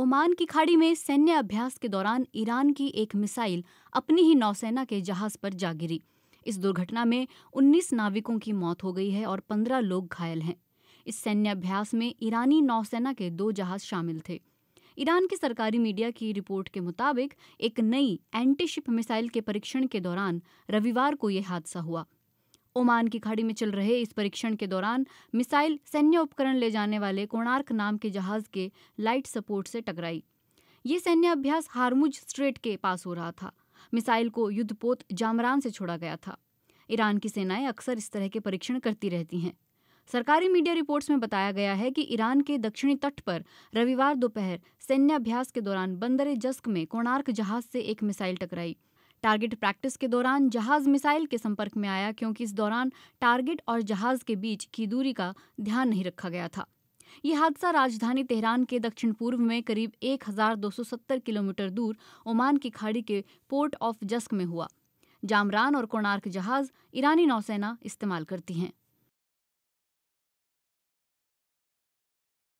Oman की खाड़ी में सैन्य अभ्यास के दौरान ईरान की एक मिसाइल अपनी ही नौसेना के जहाज पर जा गिरी इस दुर्घटना में 19 नाविकों की मौत हो गई है और 15 लोग घायल हैं इस सैन्य अभ्यास में ईरानी नौसेना के दो जहाज शामिल थे ईरान की सरकारी मीडिया की रिपोर्ट के मुताबिक एक नई एंटीशिप मिसाइल के परीक्षण के दौरान रविवार को यह हादसा हुआ ओमान की खाड़ी में चल रहे इस परीक्षण के दौरान मिसाइल सैन्य उपकरण ले जाने वाले कोणार्क नाम के जहाज के लाइट सपोर्ट से टकराई ये सैन्य अभ्यास हारमुज स्ट्रेट के पास हो रहा था मिसाइल को युद्धपोत जामरान से छोड़ा गया था ईरान की सेनाएं अक्सर इस तरह के परीक्षण करती रहती हैं सरकारी मीडिया रिपोर्ट्स में बताया गया है कि ईरान के दक्षिणी तट पर रविवार दोपहर सैन्य अभ्यास के दौरान बंदर जस्क में कोणार्क जहाज से एक मिसाइल टकराई टारगेट प्रैक्टिस के दौरान जहाज मिसाइल के संपर्क में आया क्योंकि इस दौरान टारगेट और जहाज के बीच की दूरी का ध्यान नहीं रखा गया था ये हादसा राजधानी तेहरान के दक्षिण पूर्व में करीब 1270 किलोमीटर दूर ओमान की खाड़ी के पोर्ट ऑफ जस्क में हुआ जामरान और कोणार्क जहाज ईरानी नौसेना इस्तेमाल करती हैं